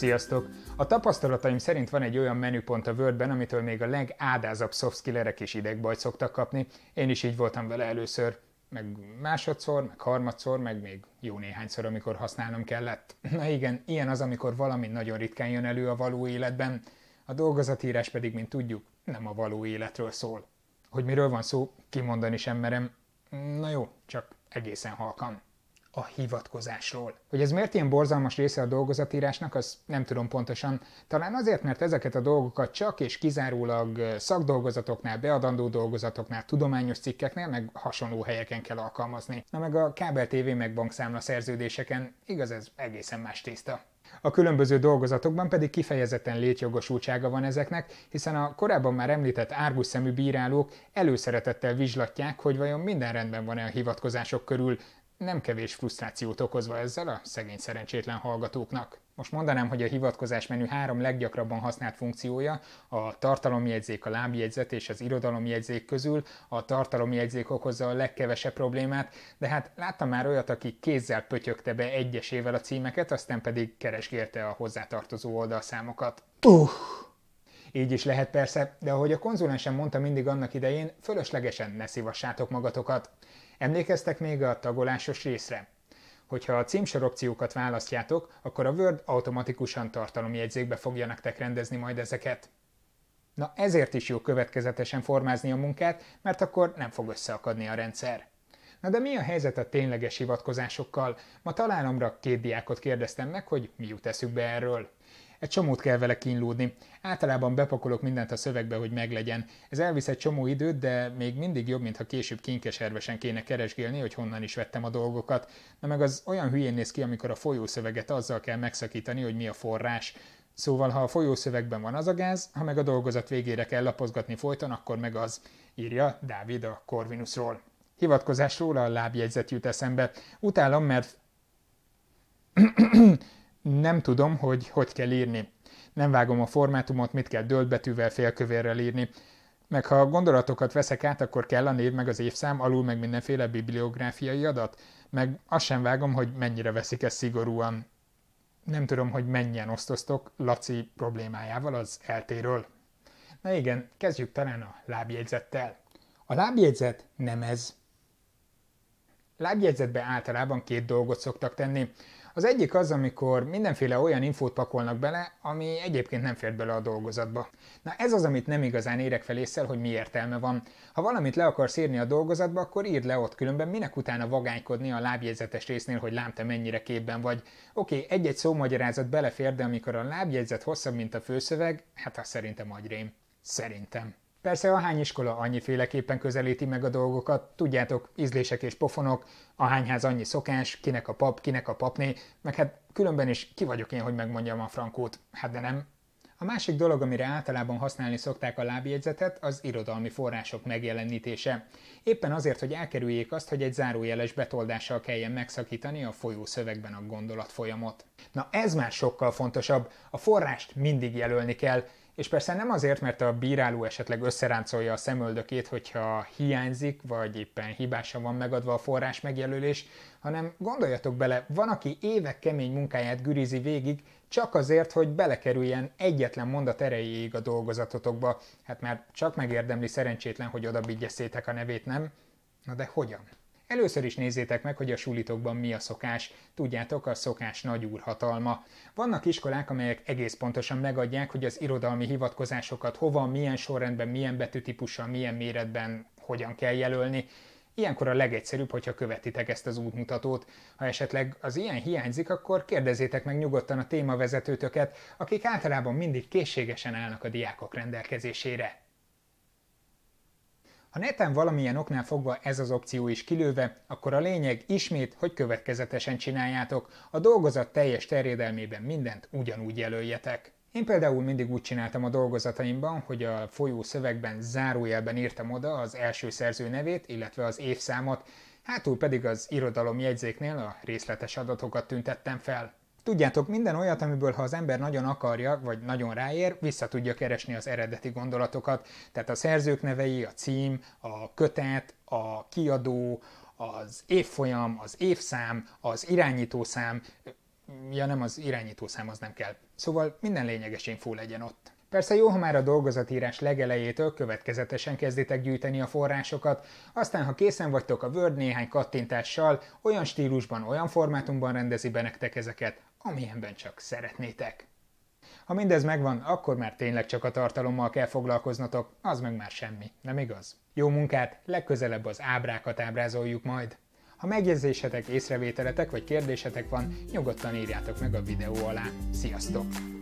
Sziasztok! A tapasztalataim szerint van egy olyan menüpont a Wordben, amitől még a legádázabb softskillerek is idegbajt szoktak kapni. Én is így voltam vele először, meg másodszor, meg harmadszor, meg még jó néhányszor, amikor használnom kellett. Na igen, ilyen az, amikor valami nagyon ritkán jön elő a való életben, a dolgozatírás pedig, mint tudjuk, nem a való életről szól. Hogy miről van szó, kimondani sem merem. Na jó, csak egészen halkan a hivatkozásról. Hogy ez miért ilyen borzalmas része a dolgozatírásnak, az nem tudom pontosan. Talán azért, mert ezeket a dolgokat csak és kizárólag szakdolgozatoknál, beadandó dolgozatoknál, tudományos cikkeknél, meg hasonló helyeken kell alkalmazni. Na meg a kábel TV meg bankszámla szerződéseken, igaz ez egészen más tészta. A különböző dolgozatokban pedig kifejezetten létjogosultsága van ezeknek, hiszen a korábban már említett árgus szemű bírálók előszeretettel vizslatják, hogy vajon minden rendben van-e a hivatkozások körül, nem kevés frusztrációt okozva ezzel a szegény szerencsétlen hallgatóknak. Most mondanám, hogy a hivatkozás menü három leggyakrabban használt funkciója, a tartalomjegyzék, a lábjegyzet és az irodalomjegyzék közül a tartalomjegyzék okozza a legkevesebb problémát, de hát láttam már olyat, aki kézzel pötyögte be egyesével a címeket, aztán pedig keresgélte a hozzátartozó oldalszámokat. Uh. Így is lehet persze, de ahogy a konzulensem mondta mindig annak idején, fölöslegesen ne szívassátok magatokat. Emlékeztek még a tagolásos részre? Hogyha a opciókat választjátok, akkor a Word automatikusan tartalomjegyzékbe fogja nektek rendezni majd ezeket. Na ezért is jó következetesen formázni a munkát, mert akkor nem fog összeakadni a rendszer. Na de mi a helyzet a tényleges hivatkozásokkal? Ma találomra két diákot kérdeztem meg, hogy mi jut eszükbe erről. Egy csomót kell vele kínlódni. Általában bepakolok mindent a szövegbe, hogy meglegyen. Ez elvisz egy csomó időt, de még mindig jobb, mintha később kinkeservesen kéne keresgélni, hogy honnan is vettem a dolgokat. Na meg az olyan hülyén néz ki, amikor a folyószöveget azzal kell megszakítani, hogy mi a forrás. Szóval, ha a folyószövegben van az a gáz, ha meg a dolgozat végére kell lapozgatni folyton, akkor meg az, írja Dávid a Corvinusról. Hivatkozásról a lábjegyzet jut eszembe. Utálom, mert nem tudom, hogy hogy kell írni. Nem vágom a formátumot, mit kell döltbetűvel, félkövérrel írni. Meg ha gondolatokat veszek át, akkor kell a név, meg az évszám, alul meg mindenféle bibliográfiai adat. Meg azt sem vágom, hogy mennyire veszik ezt szigorúan. Nem tudom, hogy mennyien osztoztok Laci problémájával az eltéről. Na igen, kezdjük talán a lábjegyzettel. A lábjegyzet nem ez. Lábjegyzetbe általában két dolgot szoktak tenni. Az egyik az, amikor mindenféle olyan infót pakolnak bele, ami egyébként nem fér bele a dolgozatba. Na ez az, amit nem igazán érek fel észre, hogy mi értelme van. Ha valamit le akarsz írni a dolgozatba, akkor írd le ott, különben minek utána vagánykodni a lábjegyzetes résznél, hogy lám te mennyire képben vagy. Oké, okay, egy-egy szómagyarázat belefér, de amikor a lábjegyzet hosszabb, mint a főszöveg, hát az szerintem agyrém. Szerintem. Persze a hány iskola annyiféleképpen közelíti meg a dolgokat, tudjátok, ízlések és pofonok, a hányház annyi szokás, kinek a pap, kinek a papné, meg hát különben is ki vagyok én, hogy megmondjam a frankót, hát de nem. A másik dolog, amire általában használni szokták a lábjegyzetet, az irodalmi források megjelenítése. Éppen azért, hogy elkerüljék azt, hogy egy zárójeles betoldással kelljen megszakítani a folyó szövegben a gondolatfolyamot. Na ez már sokkal fontosabb, a forrást mindig jelölni kell, és persze nem azért, mert a bíráló esetleg összeráncolja a szemöldökét, hogyha hiányzik, vagy éppen hibásan van megadva a forrás megjelölés, hanem gondoljatok bele, van, aki évek kemény munkáját gürizi végig, csak azért, hogy belekerüljen egyetlen mondat erejéig a dolgozatotokba. Hát már csak megérdemli szerencsétlen, hogy oda szétek a nevét, nem? Na de hogyan? Először is nézzétek meg, hogy a sulitokban mi a szokás. Tudjátok, a szokás nagy hatalma. Vannak iskolák, amelyek egész pontosan megadják, hogy az irodalmi hivatkozásokat hova, milyen sorrendben, milyen betűtípussal, milyen méretben, hogyan kell jelölni. Ilyenkor a legegyszerűbb, hogyha követitek ezt az útmutatót. Ha esetleg az ilyen hiányzik, akkor kérdezzétek meg nyugodtan a témavezetőtöket, akik általában mindig készségesen állnak a diákok rendelkezésére. Ha neten valamilyen oknál fogva ez az opció is kilőve, akkor a lényeg ismét, hogy következetesen csináljátok, a dolgozat teljes terjedelmében mindent ugyanúgy jelöljetek. Én például mindig úgy csináltam a dolgozataimban, hogy a folyó szövegben zárójelben írtam oda az első szerző nevét, illetve az évszámot, hátul pedig az irodalom jegyzéknél a részletes adatokat tüntettem fel. Tudjátok, minden olyat, amiből ha az ember nagyon akarja, vagy nagyon ráér, vissza tudja keresni az eredeti gondolatokat. Tehát a szerzők nevei, a cím, a kötet, a kiadó, az évfolyam, az évszám, az irányítószám, ja nem, az irányítószám az nem kell. Szóval minden lényeges infó legyen ott. Persze jó, ha már a dolgozatírás legelejétől következetesen kezditek gyűjteni a forrásokat, aztán ha készen vagytok a Word néhány kattintással, olyan stílusban, olyan formátumban rendezi be nektek ezeket, amilyenben csak szeretnétek. Ha mindez megvan, akkor már tényleg csak a tartalommal kell foglalkoznatok, az meg már semmi, nem igaz? Jó munkát, legközelebb az ábrákat ábrázoljuk majd. Ha megjegyzésetek, észrevételetek vagy kérdésetek van, nyugodtan írjátok meg a videó alá. Sziasztok!